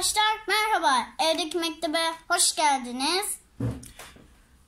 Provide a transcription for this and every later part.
Arkadaşlar merhaba. Evdeki mektebe hoş geldiniz.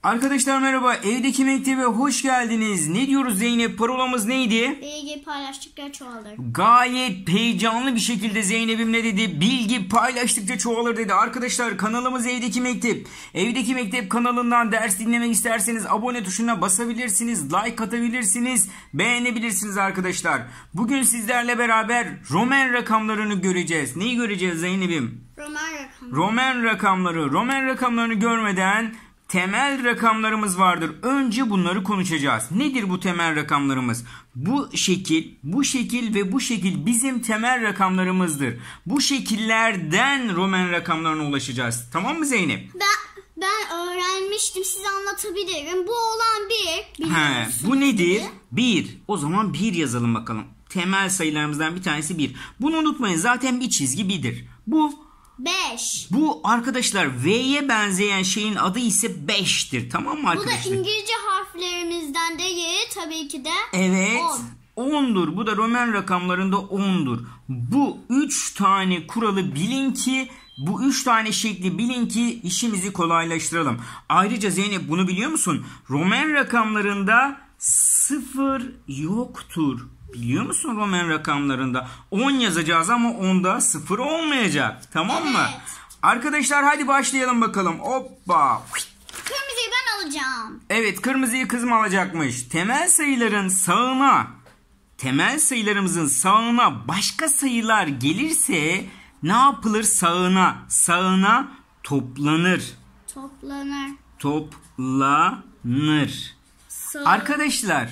Arkadaşlar merhaba. Evdeki mektebe hoş geldiniz. Ne diyoruz Zeynep? Parolamız neydi? Bilgi paylaştıkça çoğalır. Gayet heyecanlı bir şekilde Zeynep'im ne dedi? Bilgi paylaştıkça çoğalır dedi. Arkadaşlar kanalımız Evdeki Mektep. Evdeki Mektep kanalından ders dinlemek isterseniz abone tuşuna basabilirsiniz. Like atabilirsiniz. Beğenebilirsiniz arkadaşlar. Bugün sizlerle beraber Roman rakamlarını göreceğiz. Neyi göreceğiz Zeynep'im? Roman rakamları. Roman rakamları. Roman rakamlarını görmeden temel rakamlarımız vardır. Önce bunları konuşacağız. Nedir bu temel rakamlarımız? Bu şekil, bu şekil ve bu şekil bizim temel rakamlarımızdır. Bu şekillerden Roman rakamlarına ulaşacağız. Tamam mı Zeynep? Ben, ben öğrenmiştim. Size anlatabilirim. Bu olan bir. He, bu nedir? Bir. O zaman bir yazalım bakalım. Temel sayılarımızdan bir tanesi bir. Bunu unutmayın. Zaten bir çizgi birdir. Bu 5. Bu arkadaşlar V'ye benzeyen şeyin adı ise beş'tir Tamam mı Bu da arkadaşlar? İngilizce harflerimizden değil tabii ki de. Evet. On. 10'dur. Bu da Roman rakamlarında ondur. Bu üç tane kuralı bilin ki bu üç tane şekli bilin ki işimizi kolaylaştıralım. Ayrıca Zeynep bunu biliyor musun? Roman rakamlarında sıfır yoktur. Biliyor musun Roman rakamlarında? 10 yazacağız ama 10'da 0 olmayacak. Tamam mı? Arkadaşlar hadi başlayalım bakalım. Hoppa. Kırmızıyı ben alacağım. Evet kırmızıyı kızım alacakmış. Temel sayıların sağına temel sayılarımızın sağına başka sayılar gelirse ne yapılır sağına? Sağına toplanır. Toplanır. Toplanır. Sağ. Arkadaşlar.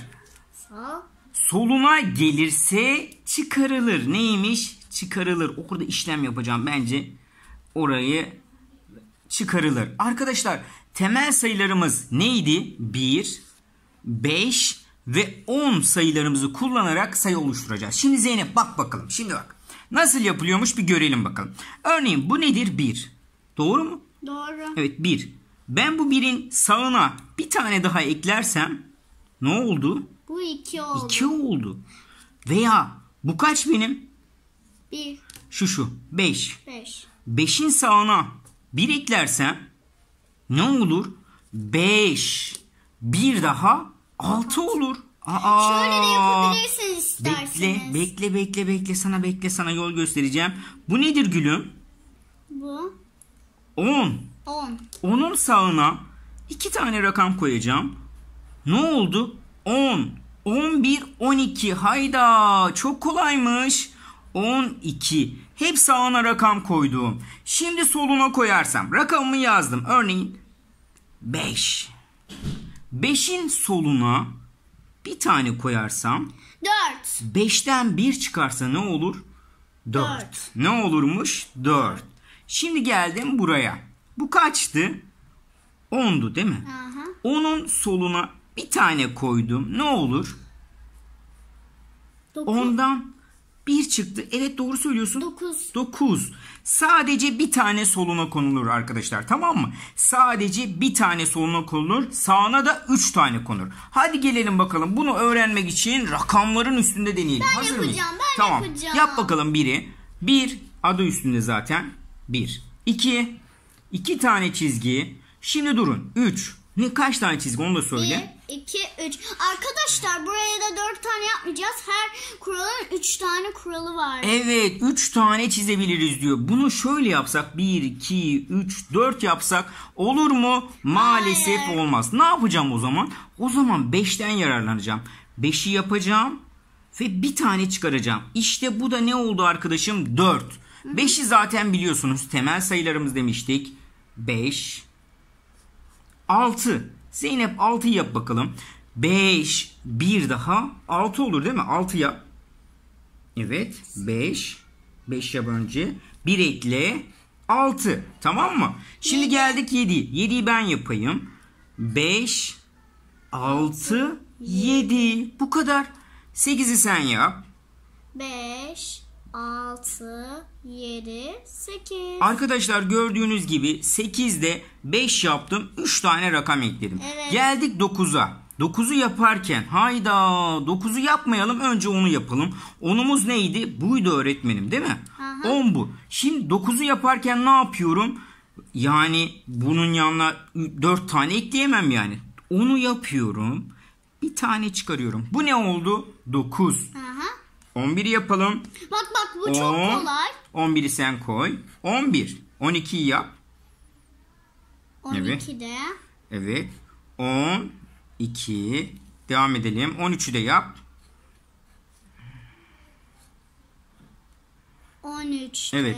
Sağ soluna gelirse çıkarılır. Neymiş? Çıkarılır. Okurda işlem yapacağım bence. Orayı çıkarılır. Arkadaşlar temel sayılarımız neydi? 1, 5 ve 10 sayılarımızı kullanarak sayı oluşturacağız. Şimdi Zeynep bak bakalım. Şimdi bak. Nasıl yapılıyormuş bir görelim bakalım. Örneğin bu nedir? 1. Doğru mu? Doğru. Evet 1. Ben bu birin sağına bir tane daha eklersem ne oldu? Bu iki oldu. İki oldu. Veya bu kaç benim? Bir. Şu şu. Beş. Beş. Beşin sağına bir eklersem ne olur? Beş. Bir daha altı olur. Aa, Şöyle de yapabilirsiniz isterseniz. Bekle, bekle, bekle, bekle. Sana bekle, sana yol göstereceğim. Bu nedir gülüm? Bu. On. On. Onun sağına iki tane rakam koyacağım. Ne oldu? On. 11, 12. Hayda çok kolaymış. 12. Hep sağına rakam koyduğum. Şimdi soluna koyarsam rakamımı yazdım. Örneğin 5. 5'in soluna bir tane koyarsam 4. 5'ten 1 çıkarsa ne olur? 4. 4. Ne olurmuş? 4. Şimdi geldim buraya. Bu kaçtı? 10'du değil mi? Aha. 10'un soluna bir tane koydum. Ne olur? Dokuz. Ondan bir çıktı. Evet doğru söylüyorsun. 9. 9. Sadece bir tane soluna konulur arkadaşlar. Tamam mı? Sadece bir tane soluna konulur. Sağına da 3 tane konur. Hadi gelelim bakalım. Bunu öğrenmek için rakamların üstünde deneyelim. Ben Hazır mıyız? Ben tamam. yapacağım. Yap bakalım biri. 1 bir, adı üstünde zaten. 1. 2. 2 tane çizgi. Şimdi durun. 3. Ne kaç tane çizgi onu da söyle. 2, 3. Arkadaşlar buraya da 4 tane yapmayacağız. Her kuralın 3 tane kuralı var. Evet 3 tane çizebiliriz diyor. Bunu şöyle yapsak 1, 2, 3, 4 yapsak olur mu? Maalesef Hayır. olmaz. Ne yapacağım o zaman? O zaman 5'ten yararlanacağım. 5'i yapacağım ve bir tane çıkaracağım. İşte bu da ne oldu arkadaşım? 4. 5'i zaten biliyorsunuz temel sayılarımız demiştik. 5, 6. Zeynep 6'yı yap bakalım. 5, 1 daha 6 olur değil mi? 6 yap. Evet 5, 5 yap önce. 1 ekle 6 tamam mı? Şimdi geldik 7. 7'yi ben yapayım. 5, 6, 7. Bu kadar. 8'i sen yap. 5, 6, 7, 8. Arkadaşlar gördüğünüz gibi 8'de 5 yaptım. 3 tane rakam ekledim. Evet. Geldik 9'a. 9'u yaparken hayda 9'u yapmayalım önce onu yapalım. Onumuz neydi? Buydu öğretmenim değil mi? Aha. 10 bu. Şimdi 9'u yaparken ne yapıyorum? Yani bunun yanına 4 tane ekleyemem yani. Onu yapıyorum. Bir tane çıkarıyorum. Bu ne oldu? 9. Aha. 11 yapalım. Bak bak bu çok 10, kolay. 11'i sen koy. 11. 12'yi yap. 12'de. Evet. evet. 10, 2. Devam edelim. 13'ü de yap. 13'te. Evet.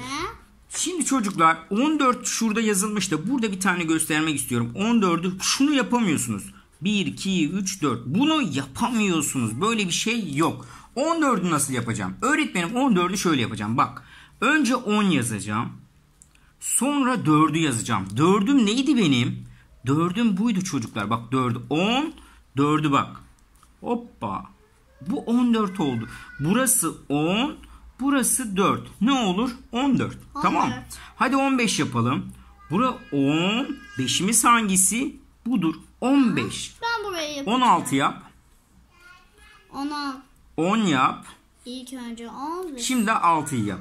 Şimdi çocuklar 14 şurada yazılmıştı. burada bir tane göstermek istiyorum. 14'ü şunu yapamıyorsunuz. 1, 2, 3, 4. Bunu yapamıyorsunuz. Böyle bir şey yok. 14'ü nasıl yapacağım? Öğretmenim 14'ü şöyle yapacağım. Bak önce 10 yazacağım. Sonra 4'ü yazacağım. 4'üm neydi benim? 4'üm buydu çocuklar. Bak 4'ü 10. 4'ü bak. Hoppa. Bu 14 oldu. Burası 10. Burası 4. Ne olur? 14. 14. Tamam. Hadi 15 yapalım. Bura 10. 5'imiz hangisi? Budur. 15. Ben buraya yapacağım. 16 yap. 16. 10 yap. İlk önce 10 Şimdi 6'yı yap.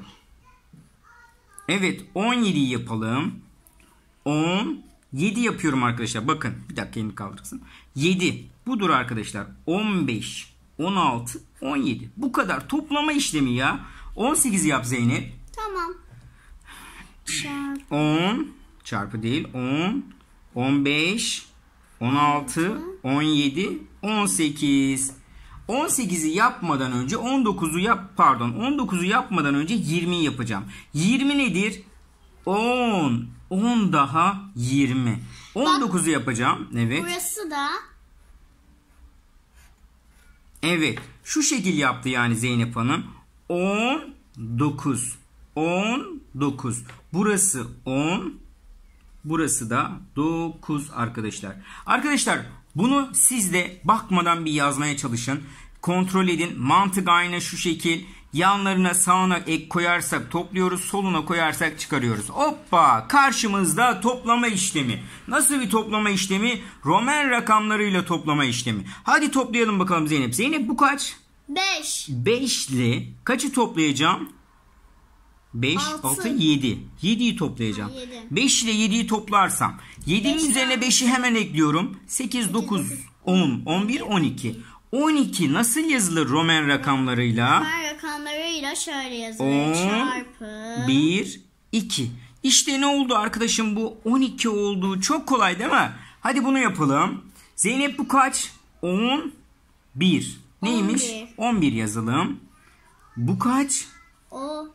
Evet 17'yi yapalım. 10, 7 yapıyorum arkadaşlar. Bakın bir dakika elini kaldırsın. 7 budur arkadaşlar. 15, 16, 17. Bu kadar toplama işlemi ya. 18 yap Zeynep. Tamam. Çarpı. 10 çarpı değil 10, 15, 16, 17, 18. 18'i yapmadan önce 19'u yap pardon 19'u yapmadan önce 20'yi yapacağım. 20 nedir? 10. 10 daha 20. 19'u yapacağım. Evet. Burası da Evet. Şu şekil yaptı yani Zeynep Hanım. 19. 19. Burası 10. Burası da 9 arkadaşlar. Arkadaşlar bunu siz de bakmadan bir yazmaya çalışın. Kontrol edin. Mantık aynı şu şekil. Yanlarına sağına ek koyarsak topluyoruz. Soluna koyarsak çıkarıyoruz. Hoppa karşımızda toplama işlemi. Nasıl bir toplama işlemi? Roman rakamlarıyla toplama işlemi. Hadi toplayalım bakalım Zeynep. Zeynep bu kaç? 5. 5'li kaçı toplayacağım? 5, 6, 7. 7'yi toplayacağım. 5 ile 7'yi toplarsam 7'nin üzerine 5'i hemen ekliyorum. 8, 9, 10, 11, 12. 12 nasıl yazılır Roman rakamlarıyla? Roman rakamlarıyla şöyle yazılır. 10, çarpı. 1, 2. İşte ne oldu arkadaşım bu 12 oldu. Çok kolay değil mi? Hadi bunu yapalım. Zeynep bu kaç? 10, 1. Neymiş? 11, 11 yazalım. Bu kaç? 10.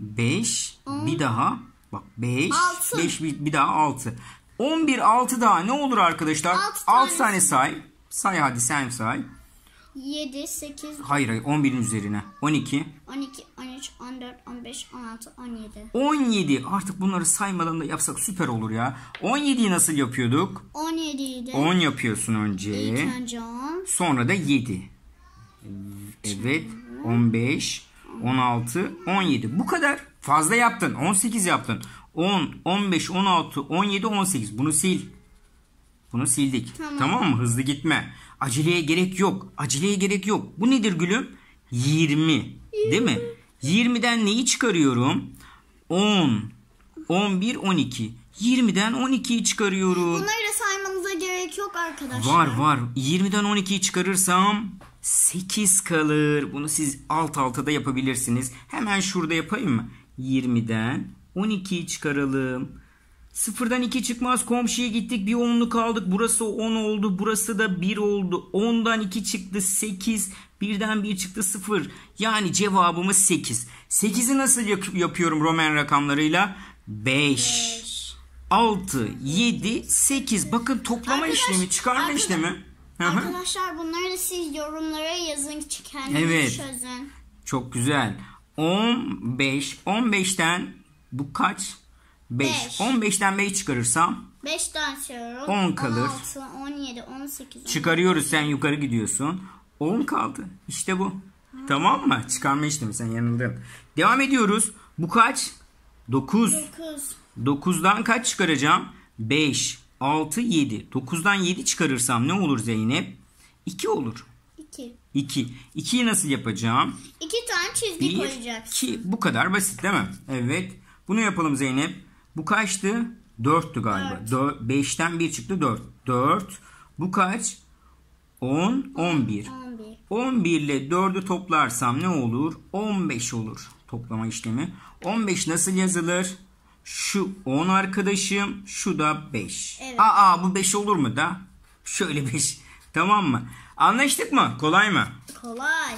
5 bir hmm. daha bak 5 Altı. 5 bir, bir daha 6. 11 6 daha ne olur arkadaşlar? Altı 6 tane tanesi. say. Say hadi sen say. 7 8 Hayır hayır 11'in üzerine. 12 12 13 14 15 16 17. 17 artık bunları saymadan da yapsak süper olur ya. 17'yi nasıl yapıyorduk? 17'yi de 10 yapıyorsun önce. İlk önce 10. Sonra da 7. Evet 15 16, 17. Bu kadar. Fazla yaptın. 18 yaptın. 10, 15, 16, 17, 18. Bunu sil. Bunu sildik. Tamam. tamam mı? Hızlı gitme. Aceleye gerek yok. Aceleye gerek yok. Bu nedir gülüm? 20. Değil mi? 20'den neyi çıkarıyorum? 10, 11, 12. 20'den 12'yi çıkarıyorum. Bunları da saymanıza gerek yok arkadaşlar. Var var. 20'den 12'yi çıkarırsam 8 kalır. Bunu siz alt alta da yapabilirsiniz. Hemen şurada yapayım mı? 20'den 12'yi çıkaralım. 0'dan 2 çıkmaz komşuya gittik bir 10'luk aldık. Burası 10 oldu. Burası da 1 oldu. 10'dan 2 çıktı 8. 1'den 1 çıktı 0. Yani cevabımız 8. 8'i nasıl yapıyorum Roman rakamlarıyla? 5. 6, 7, 8. Bakın toplama arkadaş, işlemi, çıkarma arkadaş, işlemi. Arkadaşlar bunları da siz yorumlara yazın kendiniz evet. çözün. Çok güzel. 15 15'ten bu kaç? 5. 15'ten 5 çıkarırsam 5 tane çıkarıyorum. 10 kalır. 16, 17, 18. 19. Çıkarıyoruz sen yukarı gidiyorsun. 10 kaldı. İşte bu. Hı. Tamam mı? Çıkarma işlemi sen yanıldın. Devam ediyoruz. Bu kaç? 9. 9. 9'dan kaç çıkaracağım? 5. 6, 7. 9'dan 7 çıkarırsam ne olur Zeynep? 2 olur. 2. 2. 2'yi nasıl yapacağım? 2 tane çizgi Bir, koyacaksın. 2. Bu kadar basit değil mi? Evet. Bunu yapalım Zeynep. Bu kaçtı? 4'tü galiba. 4. 5'ten 1 çıktı 4. 4. Bu kaç? 10, 11. 11. 11 ile 4'ü toplarsam ne olur? 15 olur toplama işlemi. 15 nasıl yazılır? Şu 10 arkadaşım. Şu da 5. Evet. Aa bu 5 olur mu da? Şöyle 5. Tamam mı? Anlaştık mı? Kolay mı? Kolay.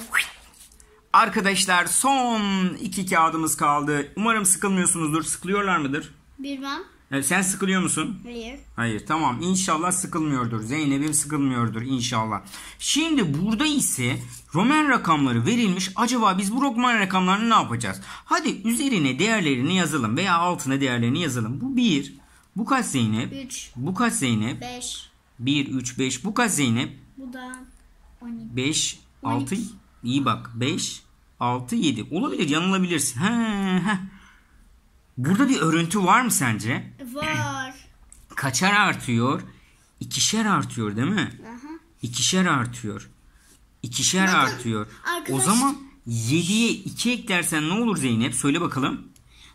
Arkadaşlar son iki kağıdımız kaldı. Umarım sıkılmıyorsunuzdur. Sıkılıyorlar mıdır? Bilmem. Evet, sen sıkılıyor musun? Hayır. Hayır tamam İnşallah sıkılmıyordur. Zeynep'im sıkılmıyordur inşallah. Şimdi burada ise Roman rakamları verilmiş. Acaba biz bu Roman rakamlarını ne yapacağız? Hadi üzerine değerlerini yazalım veya altına değerlerini yazalım. Bu 1. Bu kaç Zeynep? 3. Bu kaç Zeynep? 5. 1, 3, 5. Bu kaç Zeynep? Bu da 12. 5, 6. İyi bak. 5, 6, 7. Olabilir yanılabilirsin. He, he. Burada bir örüntü var mı sence? Var. Kaçar artıyor? İkişer artıyor değil mi? Aha. İkişer artıyor. İkişer Bakın, artıyor. Arkadaş... O zaman 7'ye 2 eklersen ne olur Zeynep? Söyle bakalım.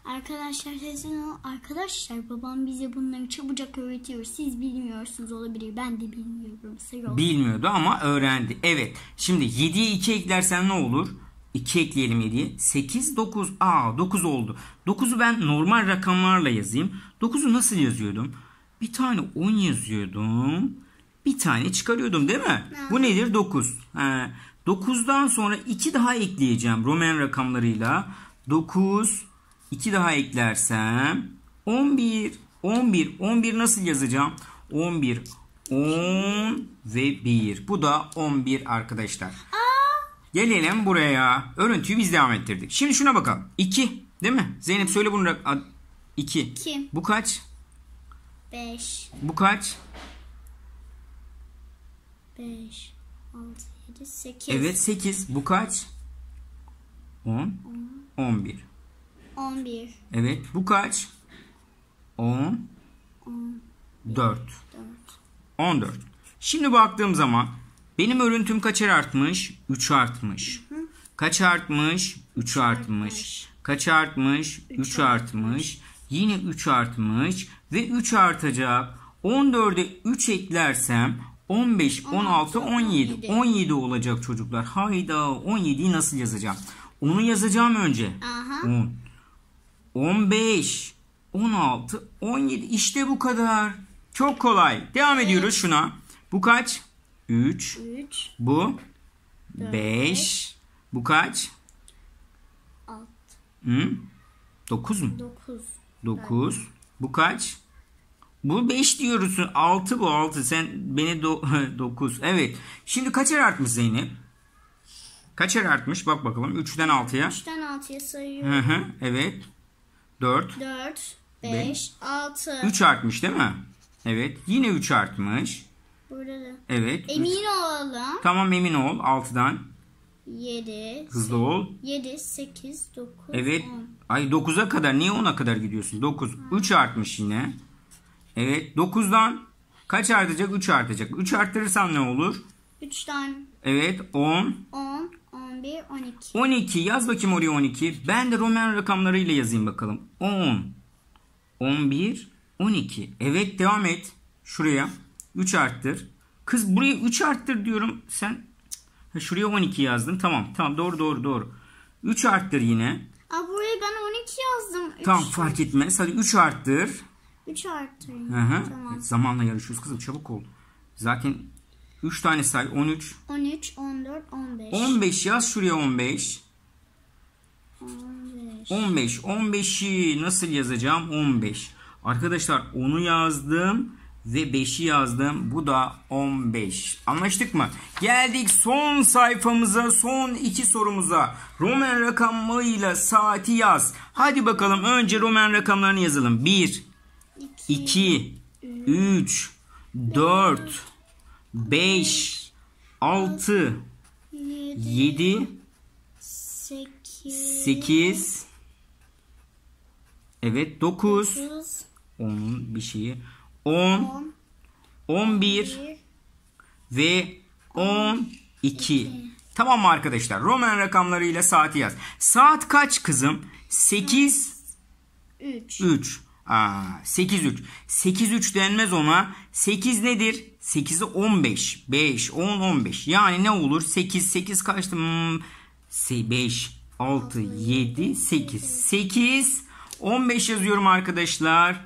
Arkadaşlar sesini arkadaşlar babam bize bunları çabucak öğretiyor. Siz bilmiyorsunuz olabilir. Ben de bilmiyorum. Bilmiyordu ama öğrendi. Evet. Şimdi 7'ye 2 eklersen ne olur? 2 ekleyelim 7'ye. 8, 9. Aa 9 oldu. 9'u ben normal rakamlarla yazayım. 9'u nasıl yazıyordum? Bir tane 10 yazıyordum. Bir tane çıkarıyordum değil mi? Evet. Bu nedir? 9. He. 9'dan sonra 2 daha ekleyeceğim Roman rakamlarıyla. 9, 2 daha eklersem 11. 11, 11 nasıl yazacağım? 11, 10 ve 1. Bu da 11 arkadaşlar. Aa. Gelelim buraya. Örüntüyü biz devam ettirdik. Şimdi şuna bakalım. 2 değil mi? Zeynep söyle bunu. 2. 2. Bu kaç? 5. Bu kaç? 5, 6, 7, 8. Evet 8. Bu kaç? 10. 11. 11. Evet bu kaç? 10. 4. 14. Şimdi baktığım zaman benim örüntüm kaç artmış? 3 artmış. Kaç artmış? 3 artmış. Kaç artmış? 3 artmış. Yine 3 artmış ve 3 artacak. 14'e 3 eklersem 15, 16, 17. 17 olacak çocuklar. Hayda 17'yi nasıl yazacağım? Onu yazacağım önce. Aha. 10. 15, 16, 17. İşte bu kadar. Çok kolay. Devam ediyoruz şuna. Bu kaç? 3. Bu 5. Bu kaç? 6. Hı? 9 mu? 9. 9. Bu kaç? Bu 5 diyoruz. 6 bu 6. Sen beni 9. Do evet. Şimdi kaçer artmış Zeynep? Kaçer artmış? Bak bakalım. 3'ten 6'ya. 3'ten 6'ya sayıyorum. Hı hı. Evet. 4. 4. 5. 6. 3 artmış değil mi? Evet. Yine 3 artmış. Burada Evet. Emin olalım. Tamam emin ol. 6'dan. 7. Hızlı ol. 7, 8, 9, Evet. 10. Ay 9'a kadar. Niye 10'a kadar gidiyorsun? 9. 3 artmış yine. Evet. 9'dan kaç artacak? 3 artacak. 3 arttırırsan ne olur? 3 tane. Evet. 10. 10, 11, 12. 12. Yaz bakayım oraya 12. Ben de romen rakamlarıyla yazayım bakalım. 10, 11, 12. Evet devam et. Şuraya. 3 arttır. Kız buraya 3 arttır diyorum. Sen ha, şuraya 12 yazdın. Tamam tamam doğru doğru doğru. 3 arttır yine. Aa, buraya ben 12 yazdım. Üç. fark etmez. Hadi 3 arttır. 3 arttır. Hı -hı. Tamam. Zamanla yarışıyoruz kızım çabuk ol. Zaten 3 tane say 13. 13, 14, 15. 15 yaz şuraya 15. 15. 15. 15'i nasıl yazacağım? 15. Arkadaşlar onu yazdım ve 5'i yazdım. Bu da 15. Anlaştık mı? Geldik son sayfamıza, son iki sorumuza. Roman rakamıyla saati yaz. Hadi bakalım önce Roman rakamlarını yazalım. 1 2 3 4 5 6 7 8 Evet 9 onun bir şeyi 10, 11 ve 12. Tamam mı arkadaşlar? Roman rakamlarıyla saati yaz. Saat kaç kızım? 8 3. 3. Aa, 8 3. 8 3 denmez ona. 8 nedir? 8'i 15. 5 10 15. Yani ne olur? 8 8 kaçtı? Hmm, 5 6 7 8. 8 15 yazıyorum arkadaşlar.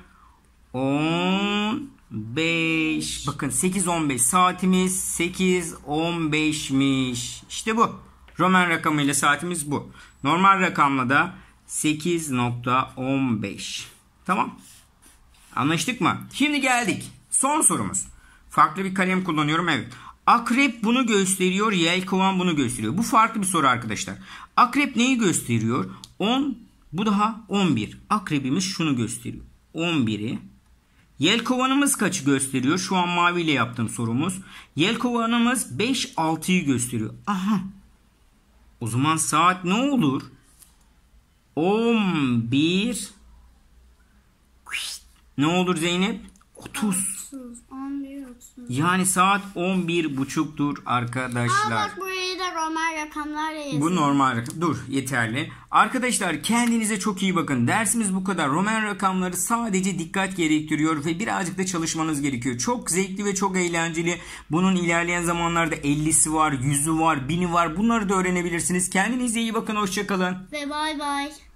15. Bakın 8.15 saatimiz 8.15'miş. İşte bu. Roman rakamıyla saatimiz bu. Normal rakamla da 8.15. Tamam. Anlaştık mı? Şimdi geldik. Son sorumuz. Farklı bir kalem kullanıyorum evet. Akrep bunu gösteriyor. Yelkovan bunu gösteriyor. Bu farklı bir soru arkadaşlar. Akrep neyi gösteriyor? 10 bu daha 11. Akrebimiz şunu gösteriyor. 11'i Yelkovanımız kaçı gösteriyor? Şu an maviyle yaptım sorumuz. Yelkovanımız 5-6'yı gösteriyor. Aha. O zaman saat ne olur? 11 Ne olur Zeynep? 30. 30 Yani saat 11 buçuktur arkadaşlar. Aa, bak, normal rakamlarla yazın. Bu normal rakam. Dur yeterli. Arkadaşlar kendinize çok iyi bakın. Dersimiz bu kadar. Roman rakamları sadece dikkat gerektiriyor ve birazcık da çalışmanız gerekiyor. Çok zevkli ve çok eğlenceli. Bunun ilerleyen zamanlarda 50'si var, 100'ü var, 1000'i var. Bunları da öğrenebilirsiniz. Kendinize iyi bakın. Hoşçakalın. Ve bay bay.